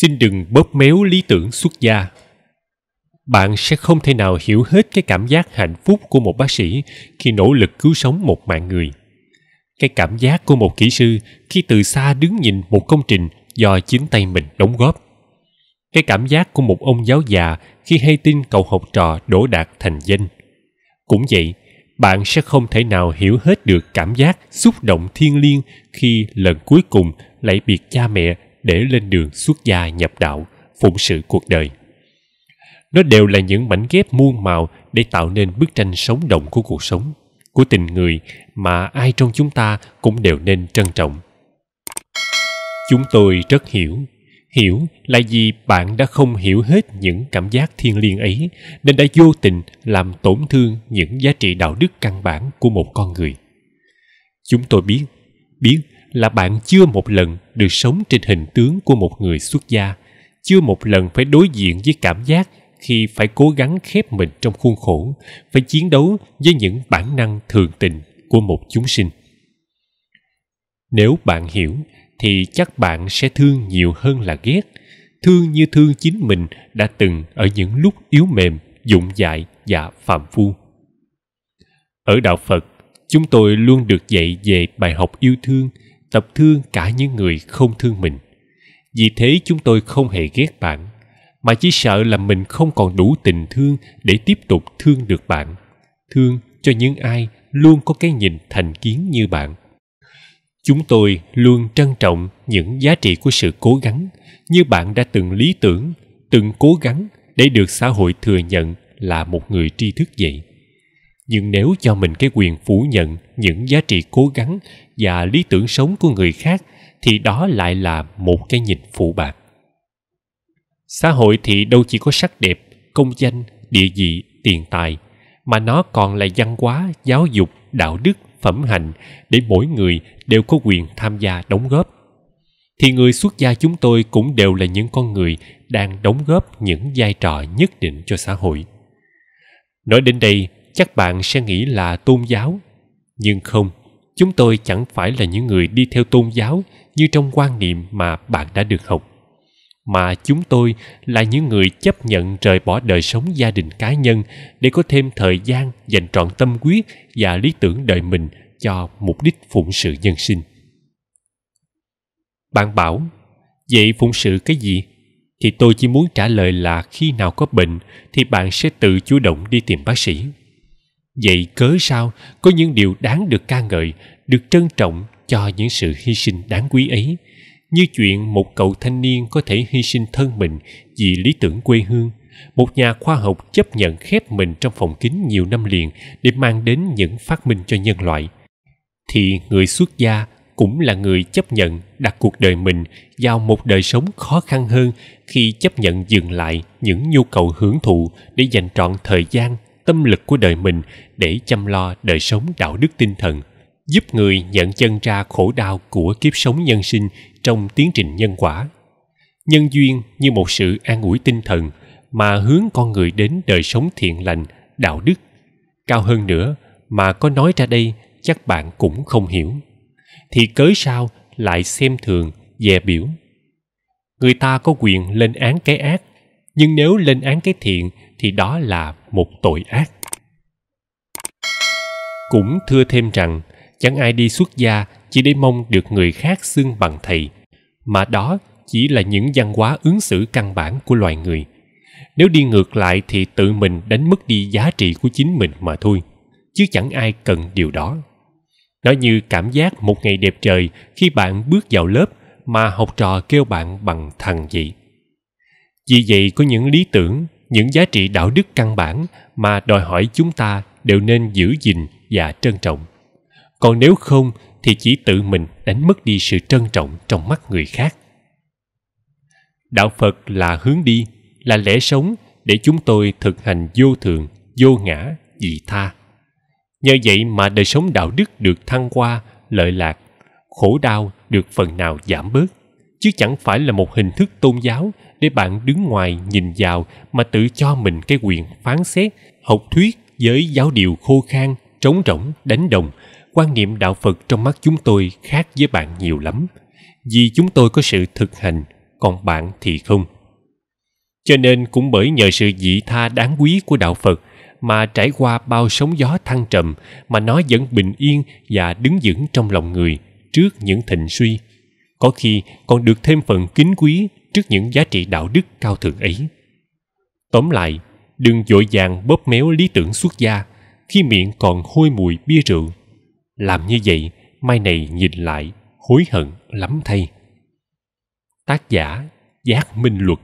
xin đừng bóp méo lý tưởng xuất gia bạn sẽ không thể nào hiểu hết cái cảm giác hạnh phúc của một bác sĩ khi nỗ lực cứu sống một mạng người cái cảm giác của một kỹ sư khi từ xa đứng nhìn một công trình do chính tay mình đóng góp cái cảm giác của một ông giáo già khi hay tin cậu học trò đỗ đạt thành danh cũng vậy bạn sẽ không thể nào hiểu hết được cảm giác xúc động thiêng liêng khi lần cuối cùng lại biệt cha mẹ để lên đường xuất gia nhập đạo, phụng sự cuộc đời. Nó đều là những mảnh ghép muôn màu để tạo nên bức tranh sống động của cuộc sống, của tình người mà ai trong chúng ta cũng đều nên trân trọng. Chúng tôi rất hiểu hiểu là vì bạn đã không hiểu hết những cảm giác thiêng liêng ấy nên đã vô tình làm tổn thương những giá trị đạo đức căn bản của một con người chúng tôi biết biết là bạn chưa một lần được sống trên hình tướng của một người xuất gia chưa một lần phải đối diện với cảm giác khi phải cố gắng khép mình trong khuôn khổ phải chiến đấu với những bản năng thường tình của một chúng sinh nếu bạn hiểu thì chắc bạn sẽ thương nhiều hơn là ghét thương như thương chính mình đã từng ở những lúc yếu mềm dụng dại và phạm phu ở đạo phật chúng tôi luôn được dạy về bài học yêu thương tập thương cả những người không thương mình vì thế chúng tôi không hề ghét bạn mà chỉ sợ là mình không còn đủ tình thương để tiếp tục thương được bạn thương cho những ai luôn có cái nhìn thành kiến như bạn chúng tôi luôn trân trọng những giá trị của sự cố gắng như bạn đã từng lý tưởng từng cố gắng để được xã hội thừa nhận là một người tri thức vậy nhưng nếu cho mình cái quyền phủ nhận những giá trị cố gắng và lý tưởng sống của người khác thì đó lại là một cái nhìn phụ bạc xã hội thì đâu chỉ có sắc đẹp công danh địa vị tiền tài mà nó còn là văn hóa giáo dục đạo đức phẩm hạnh để mỗi người đều có quyền tham gia đóng góp thì người xuất gia chúng tôi cũng đều là những con người đang đóng góp những vai trò nhất định cho xã hội nói đến đây chắc bạn sẽ nghĩ là tôn giáo nhưng không chúng tôi chẳng phải là những người đi theo tôn giáo như trong quan niệm mà bạn đã được học mà chúng tôi là những người chấp nhận rời bỏ đời sống gia đình cá nhân để có thêm thời gian dành trọn tâm quyết và lý tưởng đời mình cho mục đích phụng sự nhân sinh bạn bảo vậy phụng sự cái gì thì tôi chỉ muốn trả lời là khi nào có bệnh thì bạn sẽ tự chủ động đi tìm bác sĩ vậy cớ sao có những điều đáng được ca ngợi được trân trọng cho những sự hy sinh đáng quý ấy như chuyện một cậu thanh niên có thể hy sinh thân mình vì lý tưởng quê hương một nhà khoa học chấp nhận khép mình trong phòng kín nhiều năm liền để mang đến những phát minh cho nhân loại thì người xuất gia cũng là người chấp nhận đặt cuộc đời mình vào một đời sống khó khăn hơn khi chấp nhận dừng lại những nhu cầu hưởng thụ để dành trọn thời gian tâm lực của đời mình để chăm lo đời sống đạo đức tinh thần giúp người nhận chân ra khổ đau của kiếp sống nhân sinh trong tiến trình nhân quả nhân duyên như một sự an ủi tinh thần mà hướng con người đến đời sống thiện lành đạo đức cao hơn nữa mà có nói ra đây chắc bạn cũng không hiểu thì cớ sao lại xem thường dè biểu người ta có quyền lên án cái ác nhưng nếu lên án cái thiện thì đó là một tội ác cũng thưa thêm rằng chẳng ai đi xuất gia chỉ để mong được người khác xưng bằng thầy mà đó chỉ là những văn hóa ứng xử căn bản của loài người nếu đi ngược lại thì tự mình đánh mất đi giá trị của chính mình mà thôi chứ chẳng ai cần điều đó nó như cảm giác một ngày đẹp trời khi bạn bước vào lớp mà học trò kêu bạn bằng thằng vậy vì vậy có những lý tưởng những giá trị đạo đức căn bản mà đòi hỏi chúng ta đều nên giữ gìn và trân trọng còn nếu không thì chỉ tự mình đánh mất đi sự trân trọng trong mắt người khác đạo phật là hướng đi là lẽ sống để chúng tôi thực hành vô thường vô ngã dị tha nhờ vậy mà đời sống đạo đức được thăng hoa lợi lạc khổ đau được phần nào giảm bớt chứ chẳng phải là một hình thức tôn giáo để bạn đứng ngoài nhìn vào mà tự cho mình cái quyền phán xét học thuyết với giáo điều khô khan trống rỗng đánh đồng quan niệm đạo phật trong mắt chúng tôi khác với bạn nhiều lắm vì chúng tôi có sự thực hành còn bạn thì không cho nên cũng bởi nhờ sự dị tha đáng quý của đạo phật mà trải qua bao sóng gió thăng trầm mà nó vẫn bình yên và đứng vững trong lòng người trước những thịnh suy có khi còn được thêm phần kính quý trước những giá trị đạo đức cao thượng ấy tóm lại đừng dội vàng bóp méo lý tưởng xuất gia khi miệng còn hôi mùi bia rượu làm như vậy mai này nhìn lại hối hận lắm thay tác giả giác minh luật